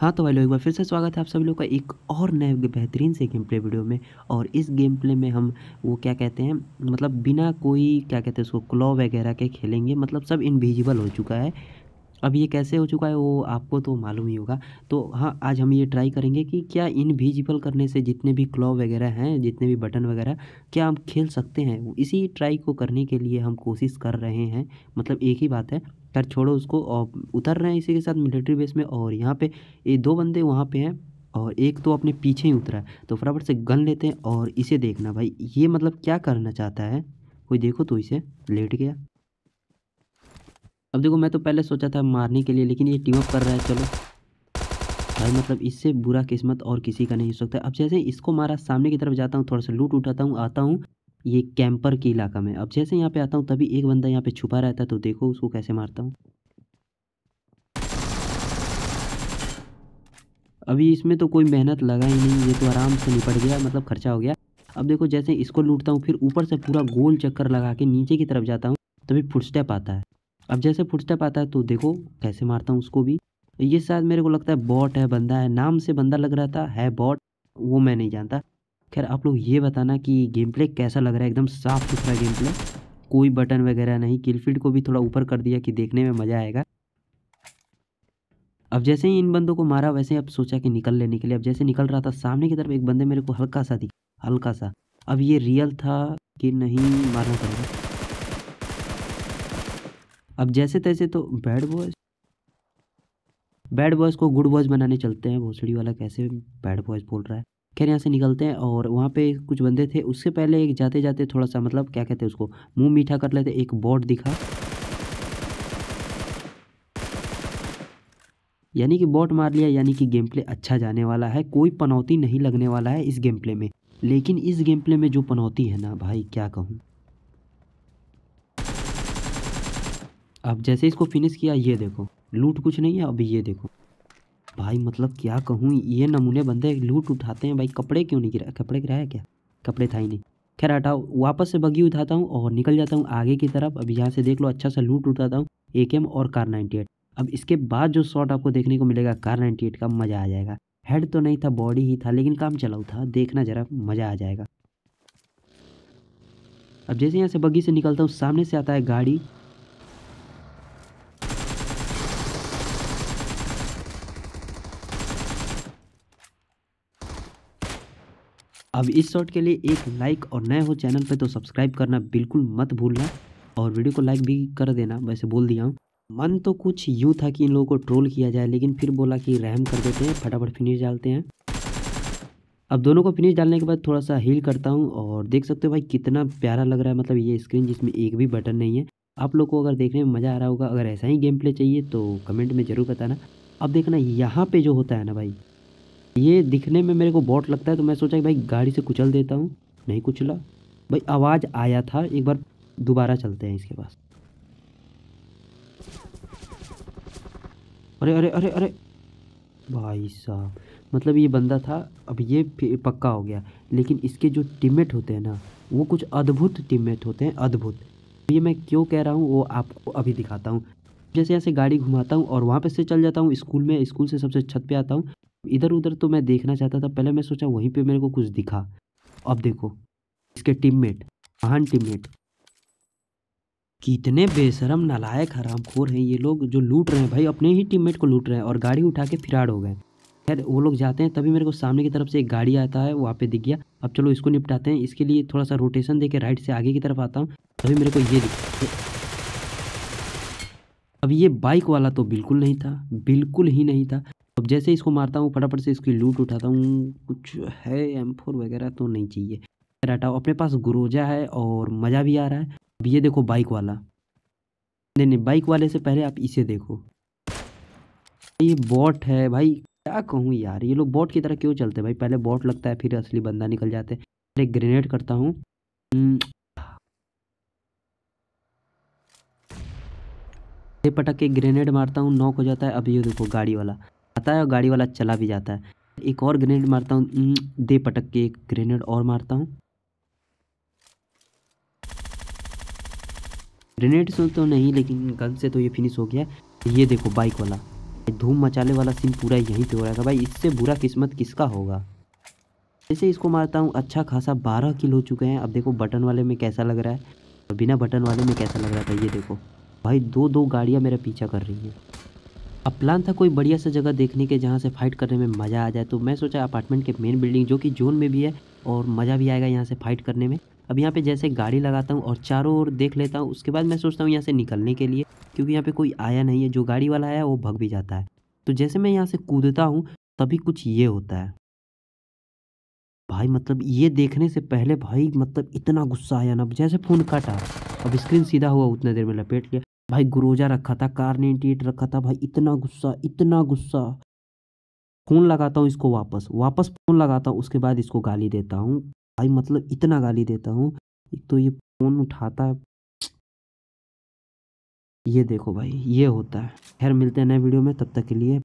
हाँ तो वाले एक बार फिर से स्वागत है आप सभी लोग का एक और नए बेहतरीन से गेम प्ले वीडियो में और इस गेम प्ले में हम वो क्या कहते हैं मतलब बिना कोई क्या कहते हैं उसको क्लॉ वगैरह के खेलेंगे मतलब सब इनविजिबल हो चुका है अब ये कैसे हो चुका है वो आपको तो मालूम ही होगा तो हाँ आज हम ये ट्राई करेंगे कि क्या इन विजिबल करने से जितने भी क्लॉ वगैरह हैं जितने भी बटन वगैरह क्या हम खेल सकते हैं इसी ट्राई को करने के लिए हम कोशिश कर रहे हैं मतलब एक ही बात है खैर छोड़ो उसको और उतर रहे हैं इसी के साथ मिलिट्री बेस में और यहाँ पर ये दो बंदे वहाँ पर हैं और एक तो अपने पीछे ही उतरा है तो फटाफट से गन लेते हैं और इसे देखना भाई ये मतलब क्या करना चाहता है कोई देखो तो इसे लेट गया अब देखो मैं तो पहले सोचा था मारने के लिए लेकिन ये टीम अप कर रहा है चलो भाई मतलब इससे बुरा किस्मत और किसी का नहीं हो सकता अब जैसे इसको मारा सामने की तरफ जाता हूँ थोड़ा सा लूट उठाता हूँ आता हूँ ये कैंपर के इलाका में अब जैसे यहाँ पे आता हूँ तभी एक बंदा यहाँ पे छुपा रहता है तो देखो उसको कैसे मारता हूँ अभी इसमें तो कोई मेहनत लगा ही नहीं ये तो आराम से निपट गया मतलब खर्चा हो गया अब देखो जैसे इसको लूटता हूँ फिर ऊपर से पूरा गोल चक्कर लगा के नीचे की तरफ जाता हूँ तभी फुटस्टेप आता है अब जैसे फुटस्टेप आता है तो देखो कैसे मारता हूँ उसको भी ये शायद मेरे को लगता है बॉट है बंदा है नाम से बंदा लग रहा था है बॉट वो मैं नहीं जानता खैर आप लोग ये बताना कि गेम प्ले कैसा लग रहा है एकदम साफ सुथरा गेम प्ले कोई बटन वगैरह नहीं किलफील्ड को भी थोड़ा ऊपर कर दिया कि देखने में मज़ा आएगा अब जैसे ही इन बंदों को मारा वैसे ही अब सोचा कि निकल लेने के लिए अब जैसे निकल रहा था सामने की तरफ एक बंदे मेरे को हल्का सा दिखा हल्का सा अब ये रियल था कि नहीं मारना पड़ेगा अब जैसे तैसे तो बैड बॉयज बैड बॉयज़ को गुड बॉयज़ बनाने चलते हैं भोसड़ी वाला कैसे बैड बॉयज़ बोल रहा है खैर यहाँ से निकलते हैं और वहाँ पे कुछ बंदे थे उससे पहले एक जाते जाते थोड़ा सा मतलब क्या कहते हैं उसको मुंह मीठा कर लेते एक बॉट दिखा यानी कि बॉट मार लिया यानी कि गेम प्ले अच्छा जाने वाला है कोई पनौती नहीं लगने वाला है इस गेम प्ले में लेकिन इस गेम प्ले में जो पनौती है ना भाई क्या कहूँ अब जैसे इसको फिनिश किया ये देखो लूट कुछ नहीं है अभी ये देखो भाई मतलब क्या कहूँ ये नमूने बंदे लूट उठाते हैं भाई कपड़े क्यों नहीं गिरा कपड़े गिराया क्या कपड़े था ही नहीं खैर हटाओ वापस से बगी उठाता हूँ और निकल जाता हूँ आगे की तरफ अब यहाँ से देख लो अच्छा सा लूट उठाता हूँ ए और कार नाइन्टी अब इसके बाद जो शॉट आपको देखने को मिलेगा कार नाइन्टी का मज़ा आ जाएगा हेड तो नहीं था बॉडी ही था लेकिन काम चलाऊ था देखना ज़रा मज़ा आ जाएगा अब जैसे यहाँ से बगी से निकलता हूँ सामने से आता है गाड़ी अब इस शॉट के लिए एक लाइक और नए हो चैनल पे तो सब्सक्राइब करना बिल्कुल मत भूलना और वीडियो को लाइक भी कर देना वैसे बोल दिया हूँ मन तो कुछ यूँ था कि इन लोगों को ट्रोल किया जाए लेकिन फिर बोला कि रहम कर देते हैं फटाफट फिनिश डालते हैं अब दोनों को फिनिश डालने के बाद थोड़ा सा हील करता हूँ और देख सकते हो भाई कितना प्यारा लग रहा है मतलब ये स्क्रीन जिसमें एक भी बटन नहीं है आप लोग को अगर देखने में मज़ा आ रहा होगा अगर ऐसा ही गेम प्ले चाहिए तो कमेंट में ज़रूर बताना अब देखना यहाँ पे जो होता है ना भाई ये दिखने में मेरे को बॉट लगता है तो मैं सोचा कि भाई गाड़ी से कुचल देता हूँ नहीं कुचला भाई आवाज़ आया था एक बार दोबारा चलते हैं इसके पास अरे अरे अरे अरे भाई साहब मतलब ये बंदा था अब ये पक्का हो गया लेकिन इसके जो टीममेट होते हैं ना वो कुछ अद्भुत टीममेट होते हैं अद्भुत ये मैं क्यों कह रहा हूँ वो आपको अभी दिखाता हूँ जैसे ऐसे गाड़ी घुमाता हूँ और वहाँ पे से चल जाता हूँ स्कूल में स्कूल से सबसे छत पे आता हूँ इधर उधर तो मैं देखना चाहता था पहले मैं सोचा वहीं पे मेरे को कुछ दिखा अब देखो इसके टीममेट महान टीममेट कितने बेशरम नालायक खोर हैं ये लोग जो लूट रहे हैं भाई अपने ही टीममेट को लूट रहे हैं और गाड़ी उठा के फिराड़ हो गए खैर वो लोग जाते हैं तभी मेरे को सामने की तरफ से एक गाड़ी आता है वहाँ पे दिख गया अब चलो इसको निपटाते हैं इसके लिए थोड़ा सा रोटेशन दे के राइट से आगे की तरफ आता हूँ तभी मेरे को ये दिख अब ये बाइक वाला तो बिल्कुल नहीं था बिल्कुल ही नहीं था अब जैसे इसको मारता हूँ फटाफट से इसकी लूट उठाता हूँ कुछ है एम फोर वगैरह तो नहीं चाहिए हटाओ अपने पास ग्रोजा है और मज़ा भी आ रहा है अब ये देखो बाइक वाला नहीं नहीं बाइक वाले से पहले आप इसे देखो ये बॉट है भाई क्या कहूँ यार ये लोग बॉट की तरह क्यों चलते हैं भाई पहले बॉट लगता है फिर असली बंदा निकल जाते हैं एक ग्रेनेड करता हूँ हम्म। पटक के ग्रेनेड मारता हूँ नॉक हो जाता है अब ये देखो गाड़ी वाला आता है और गाड़ी वाला चला भी जाता है एक और ग्रेनेड मारता हूँ दे पटक के एक ग्रेनेड और मारता हूँ ग्रेनेड से तो नहीं लेकिन गन से तो ये फिनिश हो गया ये देखो बाइक वाला धूम मचाले वाला सीन पूरा यहीं पे हो रहा है भाई इससे बुरा किस्मत किसका होगा जैसे इसको मारता हूँ अच्छा खासा बारह किल हो चुके हैं अब देखो बटन वाले में कैसा लग रहा है बिना बटन वाले में कैसा लग रहा था ये देखो भाई दो दो गाड़ियाँ मेरा पीछा कर रही हैं अब प्लान था कोई बढ़िया सा जगह देखने के जहाँ से फाइट करने में मज़ा आ जाए तो मैं सोचा अपार्टमेंट के मेन बिल्डिंग जो कि जोन में भी है और मज़ा भी आएगा यहाँ से फाइट करने में अब यहाँ पे जैसे गाड़ी लगाता हूँ और चारों ओर देख लेता हूँ उसके बाद मैं सोचता हूँ यहाँ से निकलने के लिए क्योंकि यहाँ पे कोई आया नहीं है जो गाड़ी वाला आया वो भग भी जाता है तो जैसे मैं यहाँ से कूदता हूँ तभी कुछ ये होता है भाई मतलब ये देखने से पहले भाई मतलब इतना गुस्सा आया ना जैसे फ़ोन काटा अब स्क्रीन सीधा हुआ उतने देर में लपेट लिया भाई गुरोजा रखा था कार्नेटेट रखा था भाई इतना गुस्सा इतना गुस्सा फ़ोन लगाता हूँ इसको वापस वापस फ़ोन लगाता हूँ उसके बाद इसको गाली देता हूँ भाई मतलब इतना गाली देता हूँ एक तो ये फ़ोन उठाता है ये देखो भाई ये होता है खैर मिलते हैं नए वीडियो में तब तक के लिए